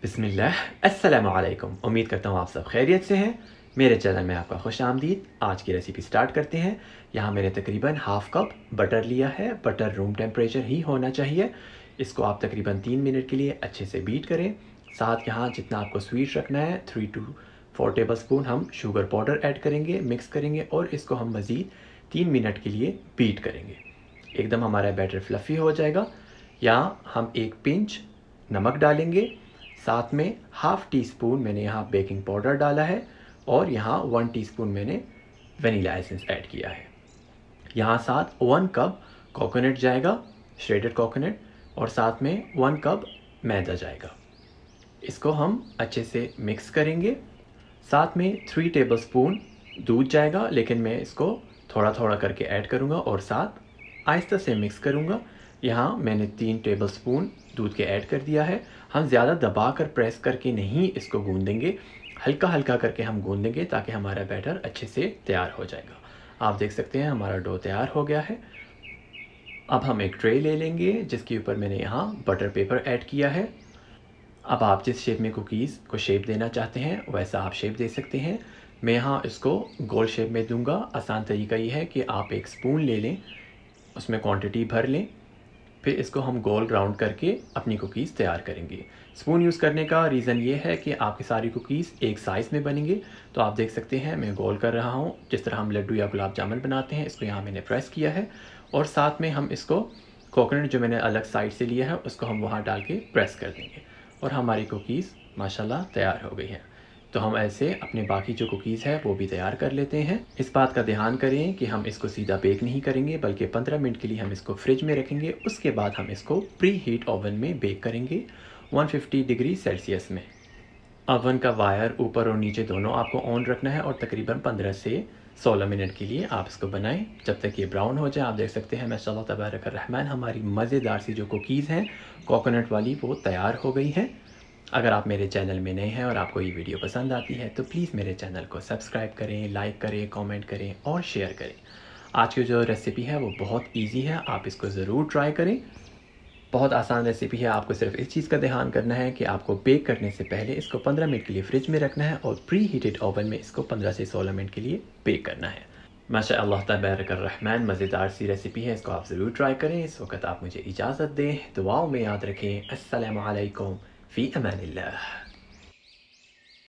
बिस्मिल्लाह अस्सलाम वालेकुम उम्मीद करता हूँ आप सब खैरियत से हैं मेरे चैनल में आपका खुश आमदीद आज की रेसिपी स्टार्ट करते हैं यहाँ मैंने तकरीबन हाफ़ कप बटर लिया है बटर रूम टेम्परेचर ही होना चाहिए इसको आप तकरीबन तीन मिनट के लिए अच्छे से बीट करें साथ यहाँ जितना आपको स्वीट रखना है three two four tablespoon हम शुगर पाउडर ऐड करेंगे मिक्स करेंगे और इसको हम मज़ीद तीन मिनट के लिए बीट करेंगे एकदम हमारा बैटर फ्लफ़ी हो जाएगा या हम एक पिंच नमक डालेंगे साथ में हाफ़ टी स्पून मैंने यहाँ बेकिंग पाउडर डाला है और यहाँ वन टीस्पून मैंने वनीला एसेंस ऐड किया है यहाँ साथ वन कप कोकोनट जाएगा श्रेडेड कोकोनट और साथ में वन कप मैदा जाएगा इसको हम अच्छे से मिक्स करेंगे साथ में थ्री टेबल स्पून दूध जाएगा लेकिन मैं इसको थोड़ा थोड़ा करके ऐड करूँगा और साथ आहिस्ता से मिक्स करूँगा यहाँ मैंने तीन टेबल स्पून दूध के ऐड कर दिया है हम ज़्यादा दबा कर प्रेस करके नहीं इसको गूंदेंगे हल्का हल्का करके हम गूंदेंगे ताकि हमारा बैटर अच्छे से तैयार हो जाएगा आप देख सकते हैं हमारा डो तैयार हो गया है अब हम एक ट्रे ले लेंगे जिसके ऊपर मैंने यहाँ बटर पेपर ऐड किया है अब आप जिस शेप में कुकीज़ को शेप देना चाहते हैं वैसा आप शेप दे सकते हैं मैं यहाँ इसको गोल शेप में दूंगा आसान तरीका ये है कि आप एक स्पून ले लें उसमें क्वांटिटी भर लें फिर इसको हम गोल राउंड करके अपनी कुकीज़ तैयार करेंगे स्पून यूज़ करने का रीज़न ये है कि आपकी सारी कुकीज़ एक साइज़ में बनेंगे तो आप देख सकते हैं मैं गोल कर रहा हूँ जिस तरह हम लड्डू या गुलाब जामुन बनाते हैं इसको यहाँ मैंने प्रेस किया है और साथ में हम इसको कोकोनट जो मैंने अलग साइड से लिया है उसको हम वहाँ डाल के प्रेस कर देंगे और हमारी कुकीज़ माशाल्लाह तैयार हो गई हैं तो हम ऐसे अपने बाकी जो कुकीज़ है वो भी तैयार कर लेते हैं इस बात का ध्यान करें कि हम इसको सीधा बेक नहीं करेंगे बल्कि 15 मिनट के लिए हम इसको फ्रिज में रखेंगे उसके बाद हम इसको प्री हीट ओवन में बेक करेंगे 150 डिग्री सेल्सियस में ओवन का वायर ऊपर और नीचे दोनों आपको ऑन रखना है और तकरीबन पंद्रह से सोलह मिनट के लिए आप इसको बनाएं जब तक ये ब्राउन हो जाए आप देख सकते हैं माशा तबारक रहमान हमारी मज़ेदार सी जो कुकीज़ हैं कोकोनट वाली वो तैयार हो गई हैं अगर आप मेरे चैनल में नए हैं और आपको ये वीडियो पसंद आती है तो प्लीज़ मेरे चैनल को सब्सक्राइब करें लाइक करें कमेंट करें और शेयर करें आज की जो रेसिपी है वो बहुत इजी है आप इसको ज़रूर ट्राई करें बहुत आसान रेसिपी है आपको सिर्फ इस चीज़ का ध्यान करना है कि आपको बेक करने से पहले इसको पंद्रह मिनट के लिए फ्रिज में रखना है और प्री हीटेड ओवन में इसको पंद्रह से सोलह मिनट के लिए बेक करना है माशा अल्लाह तबारक रहमान मज़ेदार सी रेसिपी है इसको आप ज़रूर ट्राई करें इस वक्त आप मुझे इजाज़त दें दुआओं में याद रखें असलकम في أمان الله